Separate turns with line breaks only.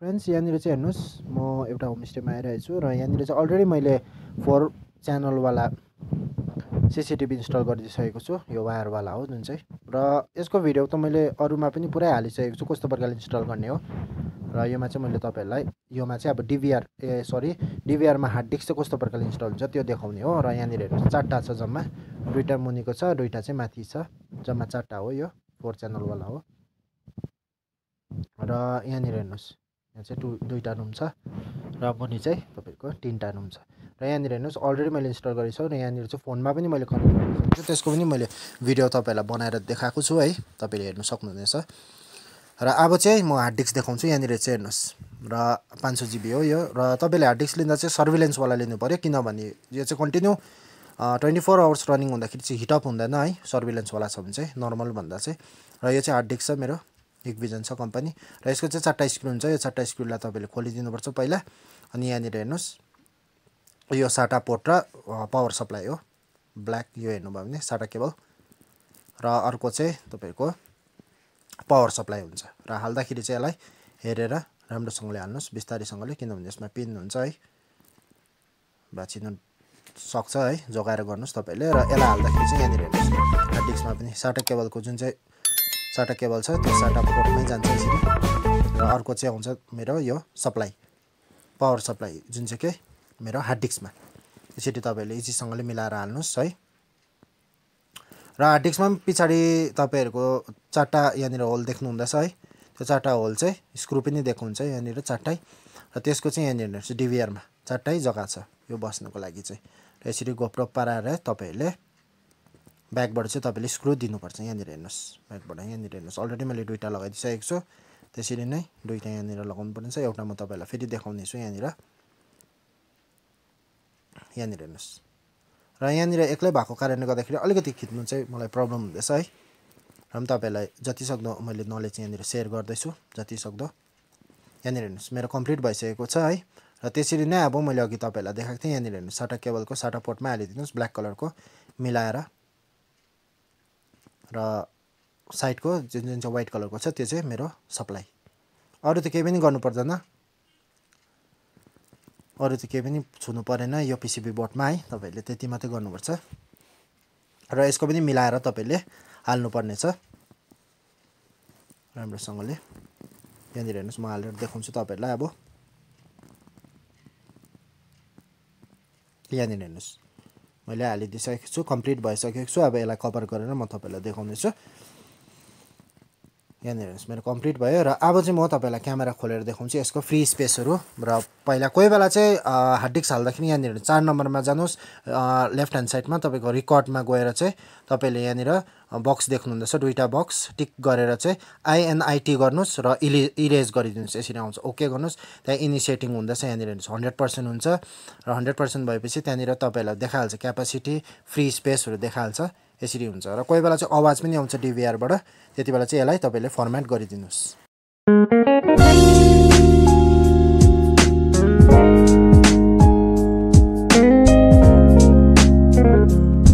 friends यहाँनिर चाहिँ हेर्नुहोस् म एउटा होमस्टेमा आइरहेको छु र यहाँनिर चाहिँ अलरेडी मैले फोर च्यानलवाला सिसिटिभी इन्स्टल गरिदिइसकेको छु यो वायरवाला हो जुन चाहिँ र यसको भिडियो त मैले अरूमा पनि पुरै हालिसकेको छु कस्तो प्रकारले इन्स्टल गर्ने हो र योमा चाहिँ मैले तपाईँहरूलाई योमा चाहिँ अब डिभिआर ए सरी डिभिआरमा हार्ड डिस्क चाहिँ कस्तो प्रकारले इन्स्टल हुन्छ त्यो देखाउने हो र यहाँनिर हेर्नुहोस् चारवटा छ जम्मा दुईवटा मुनिको छ दुईवटा चाहिँ माथि छ जम्मा चारवटा हो यो फोर च्यानलवाला हो र यहाँनिर हेर्नुहोस् यहाँ चाहिँ टु दुईवटा रुम छ र मुनि चाहिँ तपाईँको तिनवटा रुम छ र यहाँनिर हेर्नुहोस् अलरेडी मैले इन्स्टल गरेको छु र यहाँनिर चाहिँ फोनमा पनि मैले कनेक्ट गरेको छु त्यसको पनि मैले भिडियो तपाईँहरूलाई बनाएर देखाएको छु है तपाईँले हेर्नु सक्नुहुनेछ र अब चाहिँ म हार्ड डिस्क देखाउँछु यहाँनिर चाहिँ हेर्नुहोस् र पाँच सौ जिबी हो यो र तपाईँले हार्ड डिस्क लिँदा चाहिँ सर्भिलेन्सवाला लिनु पऱ्यो किनभने यो चाहिँ continue twenty four hours running हुँदाखेरि चाहिँ हिटअप हुँदैन है सर्भिलेन्सवाला छ भने चाहिँ नर्मल भन्दा चाहिँ र यो चाहिँ हार्ड डिस्क छ मेरो एक छ कम्पनी र यसको चाहिँ चारवटा स्क्रिन हुन्छ यो चारवटा स्क्रिनलाई तपाईँले खोलिदिनुपर्छ पहिला अनि यहाँनिर हेर्नुहोस् यो साटा पोर्ट र पावर सप्लाई हो ब्ल्याक यो हेर्नुभयो भने साटा केबल र अर्को चाहिँ तपाईँको पावर सप्लाई हुन्छ र हाल्दाखेरि चाहिँ यसलाई हेरेर राम्रोसँगले हाल्नुहोस् बिस्तारैसँगले किनभने यसमा पिन हुन्छ है भाँचिनु सक्छ है जोगाएर गर्नुहोस् तपाईँले र यसलाई हाल्दाखेरि चाहिँ यहाँनिर हेर्नुहोस् डिस्कमा पनि साटा केबलको जुन चाहिँ साटा केबल छ त्यो साटा पोर्टमै जान्छ यसरी र अर्को चाहिँ आउँछ मेरो यो सप्लाई पावर सप्लाई जुन चाहिँ के मेरो हार्ड डिस्कमा यसरी तपाईँहरूले इजीसँगले मिलाएर हाल्नुहोस् है र हार्ड डिस्कमा पनि पछाडि तपाईँहरूको चारवटा यहाँनिर होल देख्नु देख्नुहुँदैछ है त्यो चारवटा होल चाहिँ स्क्रु पनि देख्नुहुन्छ यहाँनिर चारटै र त्यसको चाहिँ यहाँनिर डिभिआरमा चारवटै जग्गा छ यो बस्नुको लागि चाहिँ र यसरी गोप्रो पाराएर तपाईँहरूले ब्याकबाट चाहिँ तपाईँले स्क्रु दिनुपर्छ यहाँनिर हेर्नुहोस् ब्याकबाट यहाँनिर हेर्नुहोस् अलरेडी मैले दुइटा लगाइदिइसकेको छु त्यसरी नै दुइटा यहाँनिर लगाउनु पर्नेछ एउटा म तपाईँलाई फेरि देखाउनेछु यहाँनिर यहाँनिर हेर्नुहोस् र यहाँनिर एक्लै भएको कारणले गर्दाखेरि अलिकति खिच्नु चाहिँ मलाई प्रब्लम हुँदैछ है र पनि तपाईँलाई जतिसक्दो मैले नलेज यहाँनिर सेयर गर्दैछु जतिसक्दो यहाँनिर हेर्नुहोस् मेरो कम्प्लिट भइसकेको छ है र त्यसरी नै अब मैले अघि तपाईँहरूलाई देखाएको थिएँ यहाँनिर हेर्नुहोस् साटा केबलको साटा पोर्टमा हालिदिनुहोस् ब्ल्याक कलरको मिलाएर र साइडको जुन जुन चाहिँ वाइट कलरको छ त्यो चाहिँ मेरो सप्लाई अरू त केही पनि गर्नु पर्दैन अरू त केही पनि छुनु परेन यो पिसिबी बोर्डमा है तपाईँहरूले त्यति मात्रै गर्नुपर्छ र यसको पनि मिलाएर तपाईँहरूले हाल्नुपर्नेछ राम्रोसँगले यहाँनिर हेर्नुहोस् म हालेर देखाउँछु तपाईँहरूलाई अब यहाँनिर हेर्नुहोस् मैले हालिदिइसकेको छु कम्प्लिट भइसकेको छु अब यसलाई कभर गरेर म तपाईँलाई देखाउनेछु यहाँनिर हेर्नुहोस् मेरो कम्प्लिट भयो र अब चाहिँ म तपाईँलाई क्यामेरा खोलेर देखाउँछु यसको फ्री स्पेसहरू र पहिला कोही बेला चाहिँ हार्ड डिस्क हाल्दाखेरि यहाँनिर चार नम्बरमा जानुहोस् लेफ्ट ह्यान्ड साइडमा तपाईँको रिकर्डमा गएर चाहिँ तपाईँले यहाँनिर बक्स देख्नुहुँदैछ दुईवटा बक्स टिक गरेर चाहिँ आइएनआइटी गर्नुहोस् र इले इरेज गरिदिनुहोस् यसरी आउँछ ओके गर्नुहोस् त्यहाँ इनिसिएटिङ हुँदैछ यहाँनिर हेर्नुहोस् हन्ड्रेड पर्सेन्ट हुन्छ र हन्ड्रेड पर्सेन्ट भएपछि त्यहाँनिर तपाईँहरूलाई देखाइहाल्छ क्यापासिटी फ्री स्पेसहरू देखाइहाल्छ यसरी हुन्छ र कोही बेला चाहिँ आवाज पनि आउँछ डिभिआरबाट त्यति बेला चाहिँ यसलाई तपाईँले फर्मेट गरिदिनुहोस्